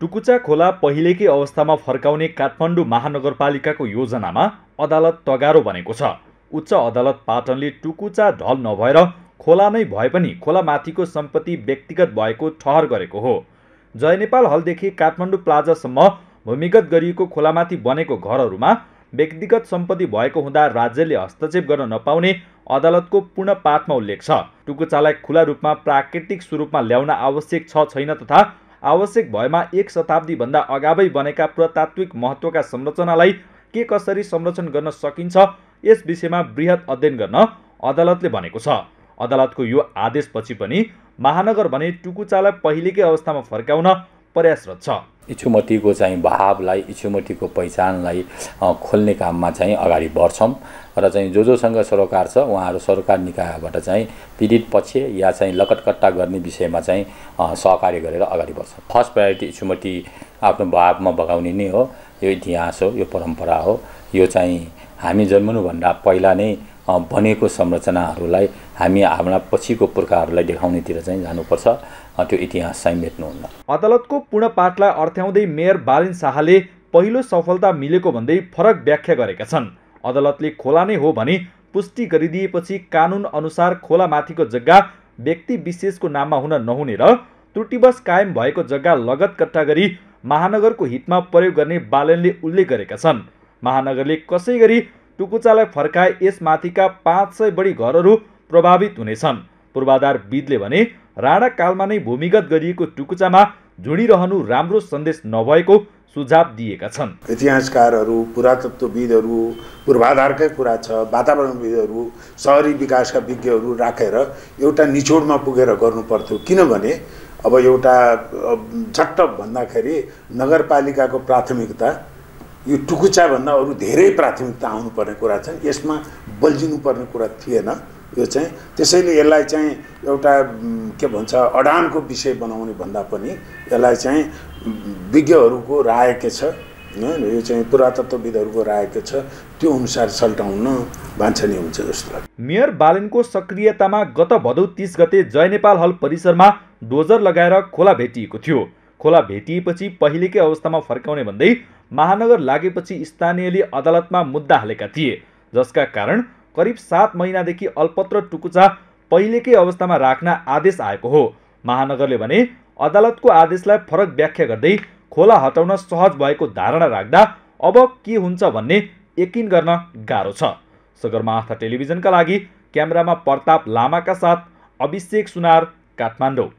टुकुचा खोला पहिलेकै अवस्थामा फर्काउने काठमाडौँ महानगरपालिकाको योजनामा अदालत तगारो बनेको छ उच्च अदालत पाटनले टुकुचा ढल नभएर खोला नै भए पनि खोलामाथिको सम्पत्ति व्यक्तिगत भएको ठहर गरेको हो जय नेपाल हलदेखि काठमाडौँ प्लाजासम्म भूमिगत गरिएको खोलामाथि बनेको घरहरूमा व्यक्तिगत सम्पत्ति भएको हुँदा राज्यले हस्तक्षेप गर्न नपाउने अदालतको पूर्ण पाठमा उल्लेख छ टुकुचालाई खुला रूपमा प्राकृतिक स्वरूपमा ल्याउन आवश्यक छ छैन तथा आवश्यक भएमा एक शताब्दीभन्दा अगावै बनेका पुरातात्विक महत्त्वका संरचनालाई के कसरी संरक्षण गर्न सकिन्छ यस विषयमा वृहत अध्ययन गर्न अदालतले भनेको छ अदालतको यो आदेशपछि पनि महानगर भने टुकुचालाई पहिलेकै अवस्थामा फर्काउन प्रयासरत छ इच्छुमतीको चाहिँ भावलाई इच्छुमतीको पहिचानलाई खोल्ने काममा चाहिँ अगाडि बढ्छौँ र चाहिँ जो जोसँग सरोकार छ उहाँहरू सरोकार निकायबाट चाहिँ पीडित पक्ष या चाहिँ लकटकट्टा गर्ने विषयमा चाहिँ सहकार्य गरेर अगाडि बढ्छ फर्स्ट प्रायोरिटी इच्छुमती आफ्नो भावमा बगाउने नै हो यो इतिहास हो यो परम्परा हो यो चाहिँ हामी जन्मनुभन्दा पहिला नै बनेको संरचनाहरूलाई हामी हाम्रा पछिको पुर्खाहरूलाई देखाउनेतिर चाहिँ जानुपर्छ त्यो इतिहास चाहिँ मेट्नुहुन्न अदालतको पूर्ण पाठलाई अर्थ्याउँदै मेयर बालिन शाहले पहिलो सफलता मिलेको भन्दै फरक व्याख्या गरेका छन् अदालतले खोला नै हो भने पुष्टि गरिदिएपछि कानुन अनुसार खोलामाथिको जग्गा व्यक्ति विशेषको नाममा हुन नहुने र त्रुटिवश कायम भएको जग्गा लगत कट्टा गरी महानगरको हितमा प्रयोग गर्ने बालनले उल्लेख गरेका छन् महानगरले कसै गरी टुकुचालाई फर्काए यसमाथिका पाँच सय बढी घरहरू प्रभावित हुनेछन् पूर्वाधार विदले भने राणाकालमा नै भूमिगत गरिएको टुकुचामा झुडिरहनु राम्रो सन्देश नभएको सुझाव दिएका छन् इतिहासकारहरू पुरातत्वविदहरू पूर्वाधारकै कुरा छ वातावरणविदहरू सहरी विकासका विज्ञहरू राखेर एउटा निचोडमा पुगेर गर्नु पर्थ्यो किनभने अब एउटा झट्ट भन्दाखेरि नगरपालिकाको प्राथमिकता यो टुकुचाभन्दा अरू धेरै प्राथमिकता आउनुपर्ने कुरा छन् यसमा बल्झिनुपर्ने कुरा थिएन यो चाहिँ त्यसैले यसलाई चाहिँ एउटा के भन्छ अडानको विषय बनाउने भन्दा पनि यसलाई चाहिँ विज्ञहरूको राय के छ यो चाहिँ पुरातत्वविदहरूको राय के छ त्यो अनुसार सल्टाउन बान्छनीय हुन्छ जस्तो लाग्छ मेयर बालनको सक्रियतामा गत भदौ तिस गते जय नेपाल हल परिसरमा डोजर लगाएर खोला भेटिएको थियो खोला भेटिएपछि पहिलेकै अवस्थामा फर्काउने भन्दै महानगर लागेपछि स्थानीयले अदालतमा मुद्दा हालेका थिए जसका कारण करिब सात महिनादेखि अल्पत्र टुकुचा पहिलेकै अवस्थामा राख्न आदेश आएको हो महानगरले भने अदालतको आदेशलाई फरक व्याख्या गर्दै खोला हटाउन सहज भएको धारणा राख्दा अब के हुन्छ भन्ने यकिन गर्न गाह्रो छ सगरमाथा टेलिभिजनका लागि क्यामेरामा प्रताप लामाका साथ अभिषेक सुनार काठमाडौँ